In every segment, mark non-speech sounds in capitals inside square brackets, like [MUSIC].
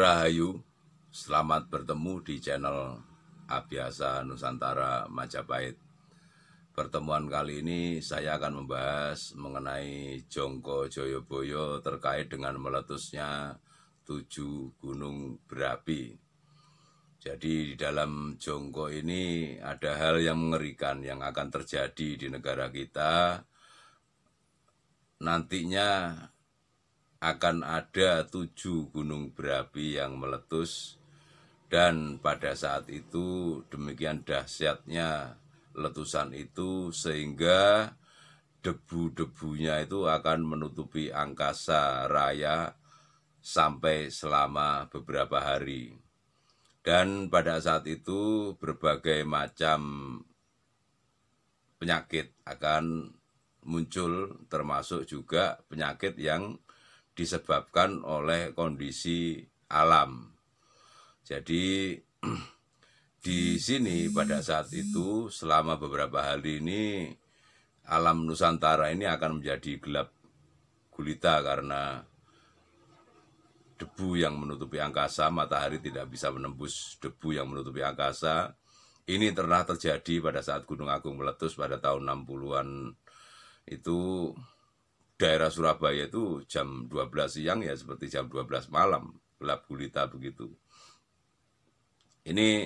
Rahayu, selamat bertemu di channel Abiasa Nusantara Majapahit. Pertemuan kali ini saya akan membahas mengenai Jongko Joyoboyo terkait dengan meletusnya tujuh gunung berapi. Jadi di dalam Jongko ini ada hal yang mengerikan yang akan terjadi di negara kita nantinya akan ada tujuh gunung berapi yang meletus dan pada saat itu demikian dahsyatnya letusan itu sehingga debu-debunya itu akan menutupi angkasa raya sampai selama beberapa hari. Dan pada saat itu berbagai macam penyakit akan muncul termasuk juga penyakit yang disebabkan oleh kondisi alam. Jadi [CLEARS THROAT] di sini pada saat itu selama beberapa hari ini alam Nusantara ini akan menjadi gelap gulita karena debu yang menutupi angkasa, matahari tidak bisa menembus debu yang menutupi angkasa. Ini pernah terjadi pada saat Gunung Agung meletus pada tahun 60-an itu daerah Surabaya itu jam 12 siang ya seperti jam 12 malam gelap gulita begitu. Ini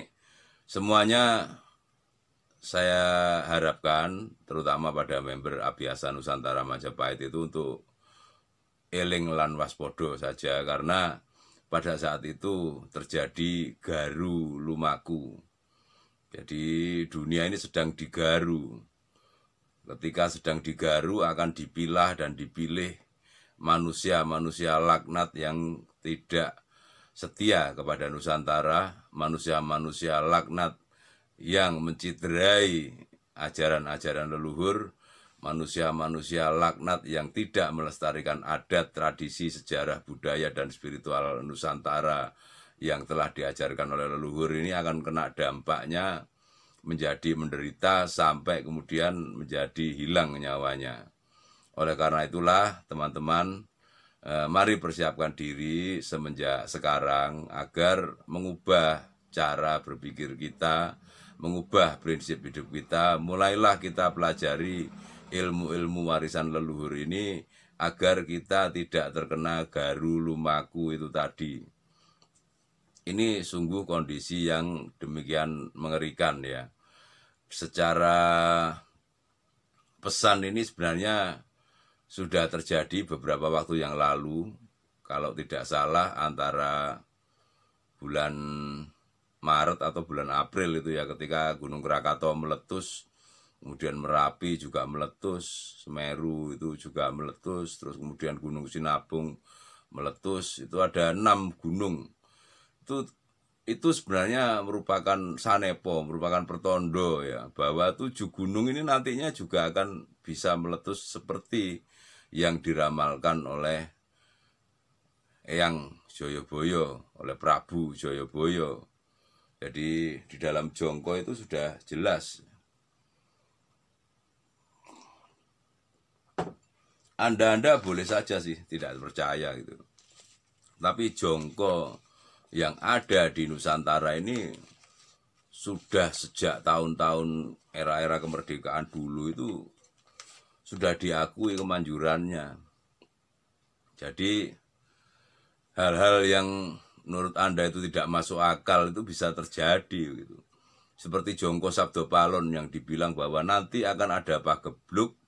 semuanya saya harapkan terutama pada member Abiasa Nusantara Majapahit itu untuk eling lan waspodo saja karena pada saat itu terjadi garu lumaku. Jadi dunia ini sedang digaru Ketika sedang digaru akan dipilah dan dipilih manusia-manusia laknat yang tidak setia kepada Nusantara, manusia-manusia laknat yang mencitrai ajaran-ajaran leluhur, manusia-manusia laknat yang tidak melestarikan adat, tradisi, sejarah, budaya, dan spiritual Nusantara yang telah diajarkan oleh leluhur ini akan kena dampaknya menjadi menderita sampai kemudian menjadi hilang nyawanya. Oleh karena itulah teman-teman eh, mari persiapkan diri semenjak sekarang agar mengubah cara berpikir kita, mengubah prinsip hidup kita. Mulailah kita pelajari ilmu-ilmu warisan leluhur ini agar kita tidak terkena garu lumaku itu tadi. Ini sungguh kondisi yang demikian mengerikan ya secara pesan ini sebenarnya sudah terjadi beberapa waktu yang lalu kalau tidak salah antara bulan Maret atau bulan April itu ya ketika Gunung Krakatau meletus kemudian Merapi juga meletus Semeru itu juga meletus terus kemudian Gunung Sinabung meletus itu ada enam gunung itu itu sebenarnya merupakan sanepo, merupakan pertondo ya bahwa tujuh gunung ini nantinya juga akan bisa meletus seperti yang diramalkan oleh Eyang Joyoboyo, oleh Prabu Joyoboyo. Jadi di dalam jongko itu sudah jelas. Anda-anda boleh saja sih tidak percaya gitu. Tapi jongko yang ada di Nusantara ini sudah sejak tahun-tahun era-era kemerdekaan dulu itu sudah diakui kemanjurannya. Jadi hal-hal yang menurut Anda itu tidak masuk akal itu bisa terjadi gitu. Seperti Jongko Sabdo Palon yang dibilang bahwa nanti akan ada pagebluk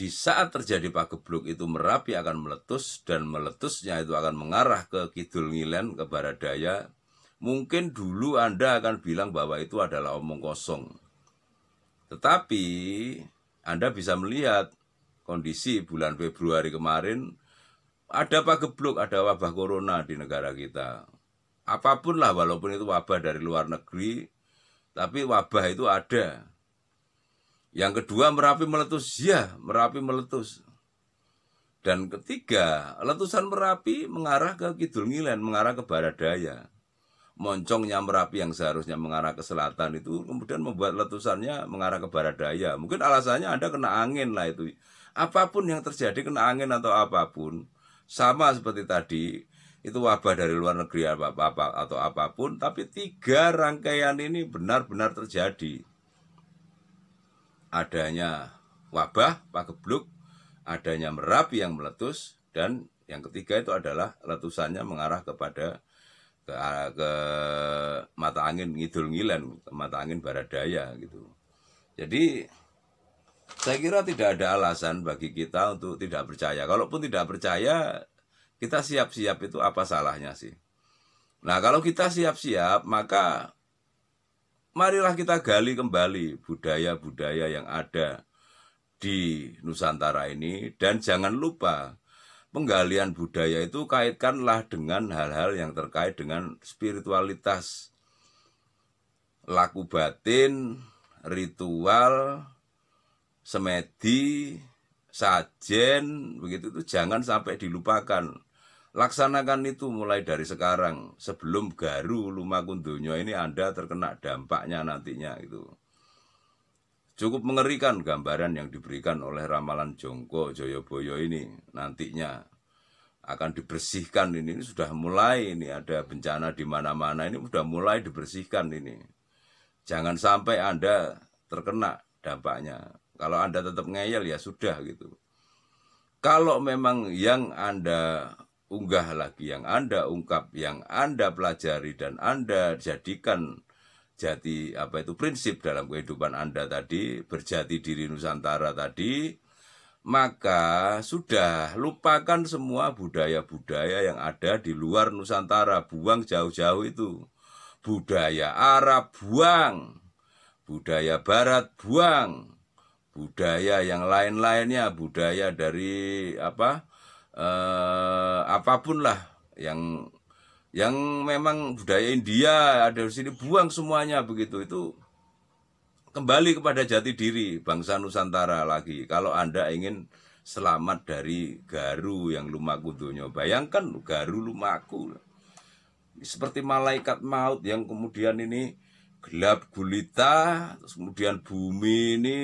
di saat terjadi pagebluk itu Merapi akan meletus dan meletusnya itu akan mengarah ke kidul ngilen ke barat daya. Mungkin dulu Anda akan bilang bahwa itu adalah omong kosong. Tetapi Anda bisa melihat kondisi bulan Februari kemarin ada pagebluk, ada wabah corona di negara kita. Apapun lah walaupun itu wabah dari luar negeri, tapi wabah itu ada yang kedua Merapi meletus, ya Merapi meletus. Dan ketiga, letusan Merapi mengarah ke kidul ngilen, mengarah ke barat daya. Moncongnya Merapi yang seharusnya mengarah ke selatan itu kemudian membuat letusannya mengarah ke barat daya. Mungkin alasannya Anda kena angin lah itu. Apapun yang terjadi kena angin atau apapun, sama seperti tadi, itu wabah dari luar negeri apa, apa atau apapun, tapi tiga rangkaian ini benar-benar terjadi adanya wabah, gebluk, adanya merapi yang meletus, dan yang ketiga itu adalah letusannya mengarah kepada ke, ke mata angin ngidul ngilan, mata angin barat daya gitu. Jadi saya kira tidak ada alasan bagi kita untuk tidak percaya. Kalaupun tidak percaya, kita siap-siap itu apa salahnya sih? Nah, kalau kita siap-siap, maka marilah kita gali kembali budaya-budaya yang ada di Nusantara ini dan jangan lupa penggalian budaya itu kaitkanlah dengan hal-hal yang terkait dengan spiritualitas laku batin, ritual, semedi, sajen, begitu itu jangan sampai dilupakan. Laksanakan itu mulai dari sekarang sebelum garu lumakun dunia ini Anda terkena dampaknya nantinya itu Cukup mengerikan gambaran yang diberikan oleh ramalan Jongko Joyoboyo ini nantinya akan dibersihkan ini, ini sudah mulai ini ada bencana di mana-mana ini sudah mulai dibersihkan ini. Jangan sampai Anda terkena dampaknya. Kalau Anda tetap ngeyel ya sudah gitu. Kalau memang yang Anda unggah lagi yang Anda ungkap, yang Anda pelajari dan Anda jadikan jati apa itu prinsip dalam kehidupan Anda tadi, berjati diri Nusantara tadi, maka sudah lupakan semua budaya-budaya yang ada di luar Nusantara, buang jauh-jauh itu. Budaya Arab buang, budaya barat buang, budaya yang lain-lainnya, budaya dari apa? eh, apapun lah yang yang memang budaya India ada di sini buang semuanya begitu itu kembali kepada jati diri bangsa Nusantara lagi kalau anda ingin selamat dari garu yang lumaku dunia bayangkan garu lumaku seperti malaikat maut yang kemudian ini gelap gulita terus kemudian bumi ini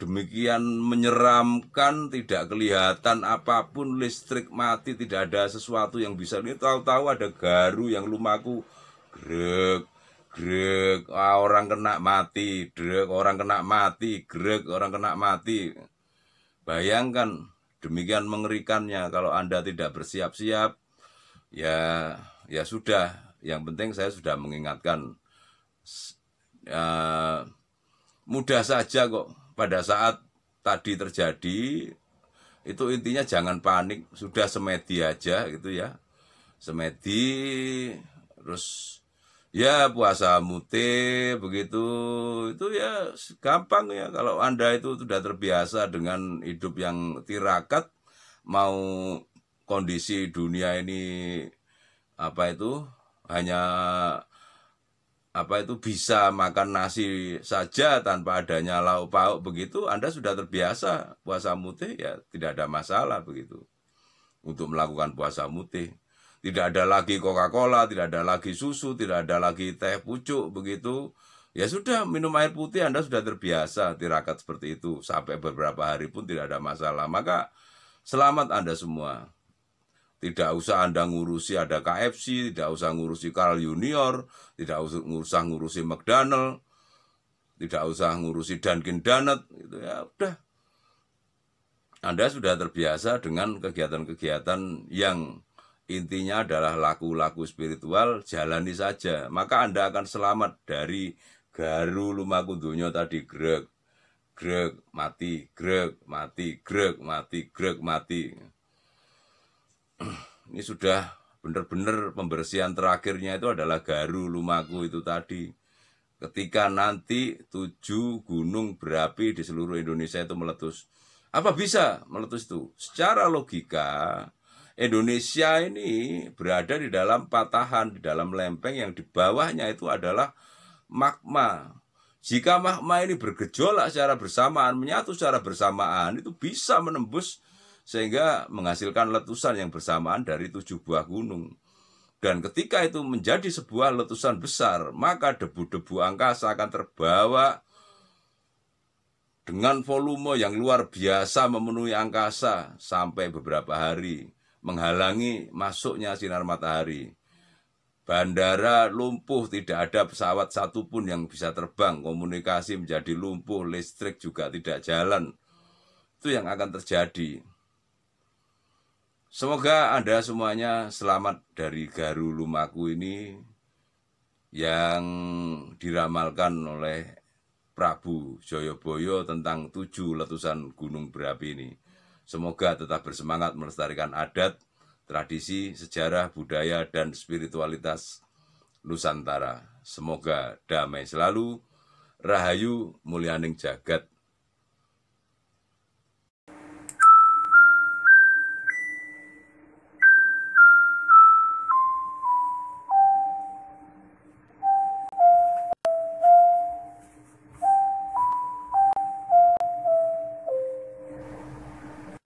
demikian menyeramkan tidak kelihatan apapun listrik mati tidak ada sesuatu yang bisa ini tahu-tahu ada garu yang lumaku grek grek ah, orang kena mati grek orang kena mati grek orang kena mati bayangkan demikian mengerikannya kalau anda tidak bersiap-siap ya ya sudah yang penting saya sudah mengingatkan ya, mudah saja kok pada saat tadi terjadi itu intinya jangan panik sudah semedi aja gitu ya semedi terus ya puasa mute begitu itu ya gampang ya kalau anda itu sudah terbiasa dengan hidup yang tirakat mau kondisi dunia ini apa itu hanya apa itu bisa makan nasi saja tanpa adanya lauk pauk begitu Anda sudah terbiasa puasa mutih ya tidak ada masalah begitu untuk melakukan puasa mutih tidak ada lagi Coca-Cola, tidak ada lagi susu, tidak ada lagi teh pucuk begitu. Ya sudah minum air putih Anda sudah terbiasa tirakat seperti itu sampai beberapa hari pun tidak ada masalah. Maka selamat Anda semua. Tidak usah Anda ngurusi ada KFC, tidak usah ngurusi Carl Junior, tidak usah ngurusi McDonald, tidak usah ngurusi Dunkin Donut, gitu ya udah. Anda sudah terbiasa dengan kegiatan-kegiatan yang intinya adalah laku-laku spiritual, jalani saja. Maka Anda akan selamat dari garu lumaku dunia tadi grek grek mati grek mati grek mati grek mati, grek, mati. [CLEARS THROAT] ini sudah benar-benar pembersihan terakhirnya itu adalah Garu Lumaku itu tadi. Ketika nanti tujuh gunung berapi di seluruh Indonesia itu meletus. Apa bisa meletus itu? Secara logika, Indonesia ini berada di dalam patahan, di dalam lempeng yang di bawahnya itu adalah magma. Jika magma ini bergejolak secara bersamaan, menyatu secara bersamaan, itu bisa menembus sehingga menghasilkan letusan yang bersamaan dari tujuh buah gunung. Dan ketika itu menjadi sebuah letusan besar, maka debu-debu angkasa akan terbawa dengan volume yang luar biasa memenuhi angkasa sampai beberapa hari, menghalangi masuknya sinar matahari. Bandara lumpuh, tidak ada pesawat satupun yang bisa terbang, komunikasi menjadi lumpuh, listrik juga tidak jalan. Itu yang akan terjadi. Semoga Anda semuanya selamat dari Garu Lumaku ini yang diramalkan oleh Prabu Joyoboyo tentang tujuh letusan gunung berapi ini. Semoga tetap bersemangat melestarikan adat, tradisi, sejarah, budaya, dan spiritualitas Nusantara. Semoga damai selalu, rahayu Mulianing jagat.